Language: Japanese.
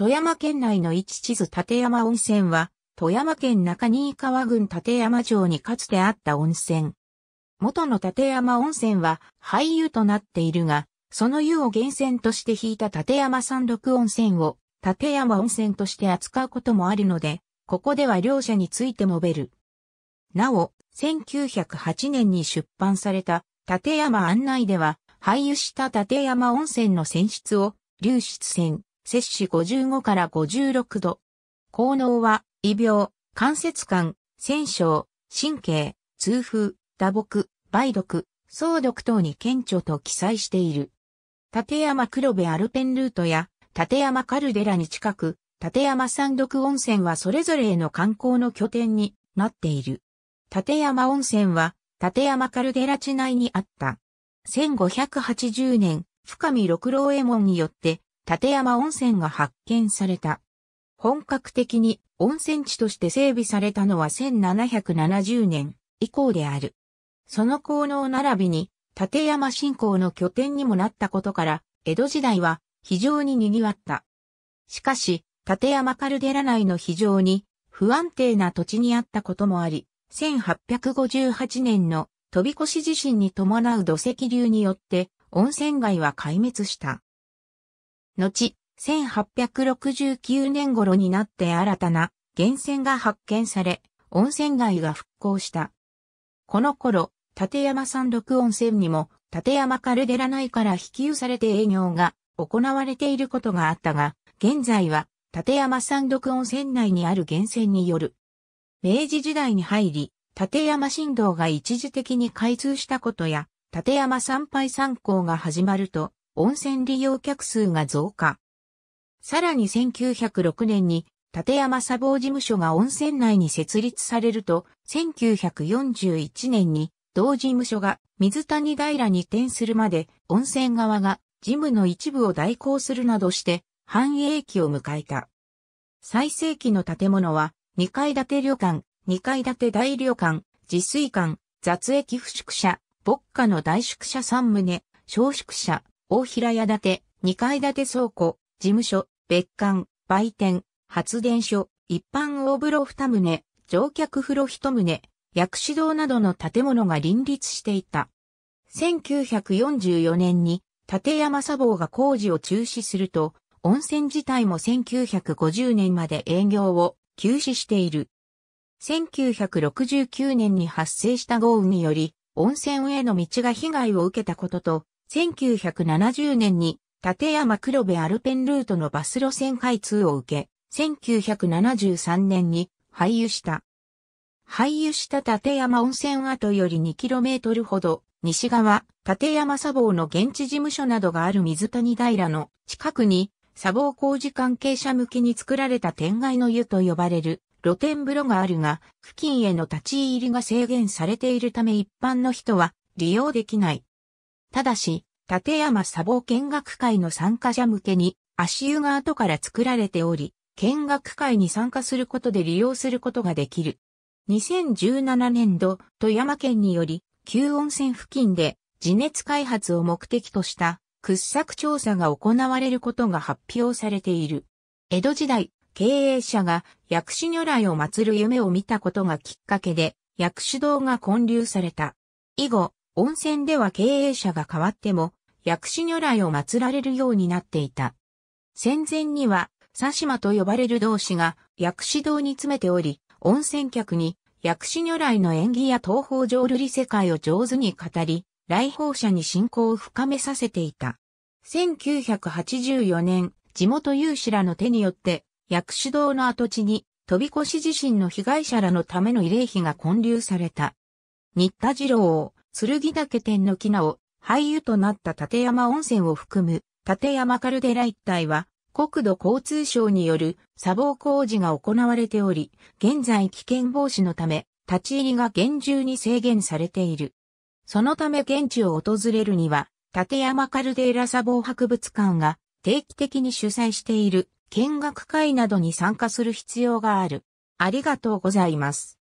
富山県内の一地図立山温泉は、富山県中新川郡立山城にかつてあった温泉。元の立山温泉は廃油となっているが、その湯を源泉として引いた立山山麓温泉を立山温泉として扱うこともあるので、ここでは両者について述べる。なお、1908年に出版された立山案内では、廃油した立山温泉の泉質を流出泉、摂氏55から56度。効能は、胃病、関節感、腺症、神経、痛風、打撲、梅毒、総毒等に顕著と記載している。立山黒部アルペンルートや立山カルデラに近く、立山山毒温泉はそれぞれへの観光の拠点になっている。立山温泉は立山カルデラ地内にあった。1580年、深見六郎衛門によって立山温泉が発見された。本格的に温泉地として整備されたのは1770年以降である。その効能並びに、立山信仰の拠点にもなったことから、江戸時代は非常に賑わった。しかし、立山カルデラ内の非常に不安定な土地にあったこともあり、1858年の飛び越し地震に伴う土石流によって温泉街は壊滅した。後、1869年頃になって新たな源泉が発見され、温泉街が復興した。この頃、立山山麓温泉にも、立山カルデラ内から引き湯されて営業が行われていることがあったが、現在は、立山山麓温泉内にある源泉による。明治時代に入り、立山振動が一時的に開通したことや、立山参拝参考が始まると、温泉利用客数が増加。さらに1906年に立山砂防事務所が温泉内に設立されると、1941年に同事務所が水谷平に移転するまで温泉側が事務の一部を代行するなどして繁栄期を迎えた。最盛期の建物は2階建て旅館、2階建て大旅館、自炊館、雑液不宿舎、牧歌の大宿舎3棟、小宿舎、大平屋建て、2階建て倉庫、事務所、別館、売店、発電所、一般大風呂2棟、乗客風呂1棟、薬師堂などの建物が林立していた。1944年に立山砂防が工事を中止すると、温泉自体も1950年まで営業を休止している。1969年に発生した豪雨により、温泉への道が被害を受けたことと、1970年に立山黒部アルペンルートのバス路線開通を受け、1973年に廃油した。廃油した立山温泉跡より 2km ほど西側、立山砂防の現地事務所などがある水谷平の近くに砂防工事関係者向けに作られた天外の湯と呼ばれる露天風呂があるが、付近への立ち入りが制限されているため一般の人は利用できない。ただし、立山砂防見学会の参加者向けに足湯が後から作られており、見学会に参加することで利用することができる。2017年度、富山県により、旧温泉付近で地熱開発を目的とした掘削調査が行われることが発表されている。江戸時代、経営者が薬師如来を祀る夢を見たことがきっかけで、薬師堂が建立された。以後、温泉では経営者が変わっても、薬師如来を祀られるようになっていた。戦前には、佐島と呼ばれる同士が薬師堂に詰めており、温泉客に薬師如来の縁起や東方浄瑠璃世界を上手に語り、来訪者に信仰を深めさせていた。1984年、地元有志らの手によって、薬師堂の跡地に、飛び越し地震の被害者らのための慰霊碑が建立された。新田次郎、剣岳天の木名を廃油となった立山温泉を含む立山カルデラ一帯は国土交通省による砂防工事が行われており、現在危険防止のため立ち入りが厳重に制限されている。そのため現地を訪れるには、立山カルデラ砂防博物館が定期的に主催している見学会などに参加する必要がある。ありがとうございます。